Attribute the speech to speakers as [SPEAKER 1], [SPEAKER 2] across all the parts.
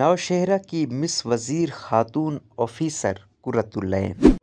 [SPEAKER 1] नौशहरा की मिस वज़ीर खातून ऑफिसर कुरतुल्लैन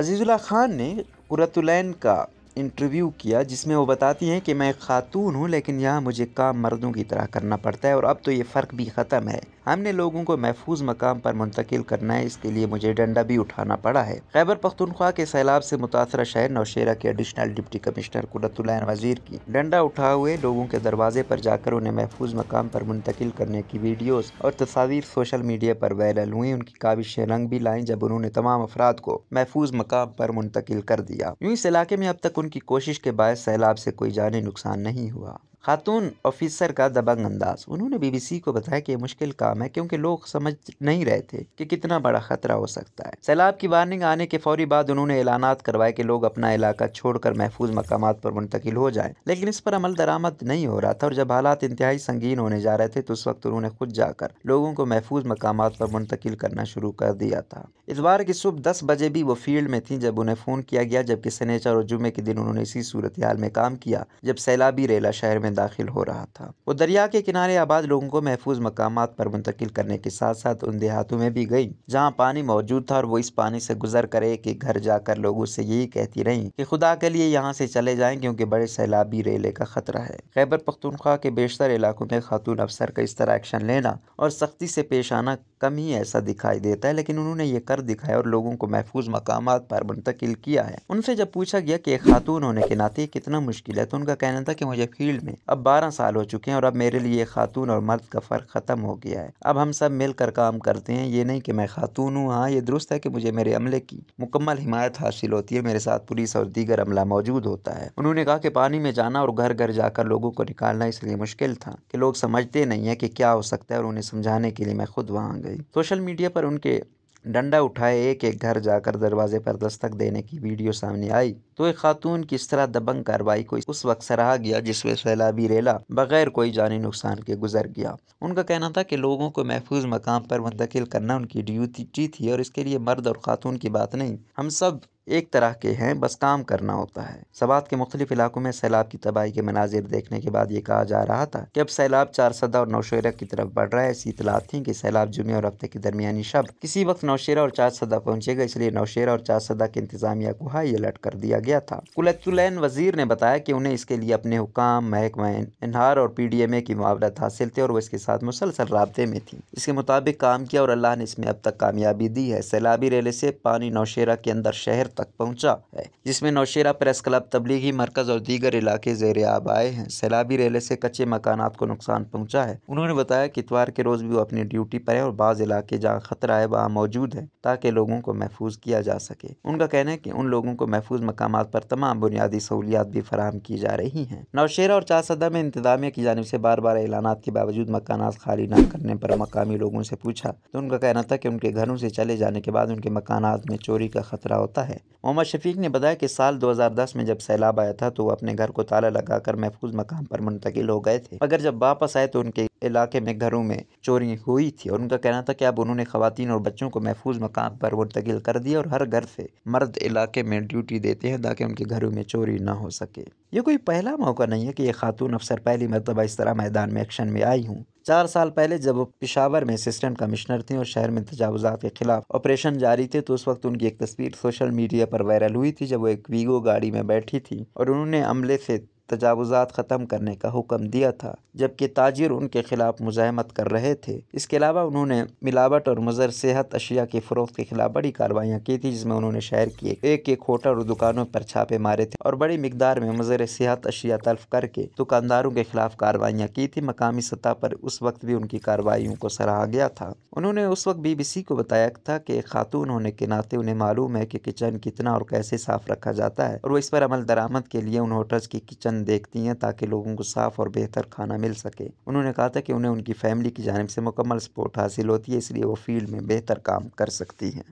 [SPEAKER 1] अजीज़ुल्ला ख़ान ने कुरतुल्लैन का इंटरव्यू किया जिसमें वो बताती हैं कि मैं खातून हूँ लेकिन यहाँ मुझे काम मर्दों की तरह करना पड़ता है और अब तो ये फ़र्क भी ख़त्म है हमने लोगों को महफूज मकाम पर मुंतकिल करना है इसके लिए मुझे डंडा भी उठाना पड़ा है खैबर पख्तनख्वा के सैलाब से मुतासर शहर नौशेरा के एडिशनल डिप्टी कमिश्नर कुदतुल्लान वजीर की डंडा उठा हुए लोगों के दरवाजे पर जाकर उन्हें महफूज मकाम पर मुंतकिल करने की वीडियोज़ और तस्वीर सोशल मीडिया पर वायरल हुई उनकी काविशें रंग भी लाई जब उन्होंने तमाम अफराद को महफूज मकाम पर मुंतकिल कर दिया यूँ इस इलाके में अब तक की कोशिश के बाद सैलाब से कोई जानी नुकसान नहीं हुआ खातून ऑफिसर का दबंग अंदाज उन्होंने बीबीसी को बताया कि मुश्किल काम है क्योंकि लोग समझ नहीं रहे थे कि कितना बड़ा खतरा हो सकता है सैलाब की वार्निंग आने के फौरी बाद उन्होंने ऐलाना करवाए कि लोग अपना इलाका छोड़कर महफूज मकाम पर मुंतकिल हो जाए लेकिन इस पर अमल दरामद नहीं हो रहा था और जब हालात इंतहाई संगीन होने जा रहे थे तो उस वक्त उन्होंने खुद जाकर लोगों को महफूज मकाम पर मुंतकिल करना शुरू कर दिया था इतवार की सुबह दस बजे भी वो फील्ड में थी जब उन्हें फ़ोन किया गया जबकि सनेचर और जुमे के दिन उन्होंने इसी सूरत हाल में काम किया जब सैलाबी रेला शहर में में दाखिल हो रहा था वो दरिया के किनारे आबाद लोगों को महफूज मकाम पर मुंतकिल करने के साथ साथ उन देहातों में भी गई जहाँ पानी मौजूद था और वो इस पानी से गुजर कर एक एक घर जाकर लोगों से यही कहती रही की खुदा के लिए यहाँ से चले जाए क्योंकि बड़े सैलाबी रेले का खतरा है खैबर पख्तनख्वा के बेशतर इलाकों में खातून अफसर का इस तरह एक्शन लेना और सख्ती से पेश आना कम ही ऐसा दिखाई देता है लेकिन उन्होंने ये कर दिखाया और लोगों को महफूज मकाम पर मुंतकिल किया है उनसे जब पूछा गया कि खातून होने के नाते कितना मुश्किल है तो उनका कहना था कि मुझे फील्ड में अब बारह साल हो चुके हैं और अब मेरे लिए खातून और मर्द का फ़र्क ख़त्म हो गया है अब हम सब मिलकर काम करते हैं ये नहीं कि मैं खातून हूँ हाँ ये दुरुस्त है कि मुझे मेरे अमले की मुकम्मल हिमायत हासिल होती है मेरे साथ पुलिस और दीगर अमला मौजूद होता है उन्होंने कहा कि पानी में जाना और घर घर जाकर लोगों को निकालना इसलिए मुश्किल था कि लोग समझते नहीं है कि क्या हो सकता है और उन्हें समझाने के लिए मैं खुद वहाँ गई सोशल मीडिया पर उनके डंडा उठाए एक एक घर जाकर दरवाजे पर दस्तक देने की वीडियो सामने आई तो एक खातून किस तरह दबंग कार्रवाई को उस वक्त सराहा गया जिसमें सैलाबी रेला बगैर कोई जानी नुकसान के गुजर गया उनका कहना था कि लोगों को महफूज मकाम पर मुंतकिल करना उनकी ड्यूटी थी और इसके लिए मर्द और खातून की बात नहीं हम सब एक तरह के हैं बस काम करना होता है सवात के मुख्तलिफ इलाकों में सैलाब की तबाही के मनाजिर देखने के बाद ये कहा जा रहा था कि अब सैलाब चार सदा और नौशेरा की तरफ बढ़ रहा है ऐसी इतलात थी कि सैलाब जुमे और हफ्ते के दरमियानी शब किसी वक्त नौशेरा और चार सदा पहुंचेगा इसलिए नौशेरा और चार सदा के इंतजामिया को हाई अलर्ट कर दिया गया था कुलतुलैन वजीर ने बताया कि उन्हें इसके लिए अपने हुकाम महकमा इनहार और पी डी एम ए की मुआवरत हासिल थे और वो इसके साथ मुसलसल रबते में थी इसके मुताबिक काम किया और अल्लाह ने इसमें अब तक कामयाबी दी है सैलाबी रेले से पानी नौशेरा के अंदर शहर तक पहुँचा है जिसमें नौशेरा प्रेस क्लब तबलीगी मरकज और दीगर इलाके जेर आब आए हैं सैलाबी रेले से कच्चे मकान को नुकसान पहुँचा है उन्होंने बताया कि इतवार के रोज भी वो अपनी ड्यूटी पर है और बाज इलाके जहाँ खतरा है वहाँ मौजूद है ताकि लोगों को महफूज किया जा सके उनका कहना है की उन लोगों को महफूज मकाम पर तमाम बुनियादी सहूलियात भी फराम की जा रही है नौशेरा और चारसदा में इंतजामिया की जानब ऐसी बार बार ऐलान के बावजूद मकान खाली न करने पर मकामी लोगों से पूछा तो उनका कहना था कि उनके घरों से चले जाने के बाद उनके मकान में चोरी का खतरा होता है मोहम्मद शफीक ने बताया कि साल 2010 में जब सैलाब आया था तो वो अपने घर को ताला लगाकर महफूज मकाम पर मुंतकिल हो गए थे मगर जब वापस आए तो उनके इलाके में घरों में चोरी हुई थी और उनका कहना था कि अब उन्होंने खातन और बच्चों को महफूज मकाम पर मुंतकिल कर दिया और हर घर से मर्द इलाके में ड्यूटी देते हैं ताकि उनके घरों में चोरी ना हो सके ये कोई पहला मौका नहीं है कि ये खातून अफसर पहली मरतबा इस तरह मैदान में एक्शन में आई हूँ चार साल पहले जब वो पिशावर में असिस्टेंट कमिश्नर थे और शहर में तजावजात के खिलाफ ऑपरेशन जारी थे तो उस वक्त उनकी एक तस्वीर सोशल मीडिया पर वायरल हुई थी जब वो एक वीगो गाड़ी में बैठी थी और उन्होंने अमले से तजावज़ात ख़त्म करने का हुक्म दिया था जबकि ताजिर उनके खिलाफ मुजाहमत कर रहे थे इसके अलावा उन्होंने मिलावट और मज़र सेहत अशिया की फ़रोख्त के खिलाफ बड़ी कार्रवाइयाँ की थी जिसमें उन्होंने शहर की एक एक होटल और दुकानों पर छापे मारे थे और बड़ी मकदार में मज़र सेहत अशिया तल्फ करके दुकानदारों के खिलाफ कार्रवाइयाँ की थी मकामी सतह पर उस वक्त भी उनकी कार्रवाइयों को सराहा गया था उन्होंने उस वक्त बीबीसी को बताया था कि खातून होने के नाते उन्हें मालूम है कि किचन कितना और कैसे साफ रखा जाता है और वो इस पर अमल दरामद के लिए उन होटल्स की किचन देखती हैं ताकि लोगों को साफ़ और बेहतर खाना मिल सके उन्होंने कहा था कि उन्हें उनकी फैमिली की जानब से मुकम्मल सपोर्ट हासिल होती है इसलिए वो फील्ड में बेहतर काम कर सकती हैं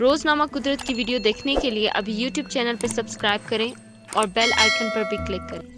[SPEAKER 1] रोज़नामा कुदरत की वीडियो देखने के लिए अभी यूट्यूब चैनल पर सब्सक्राइब करें और बेल आइकन पर भी क्लिक करें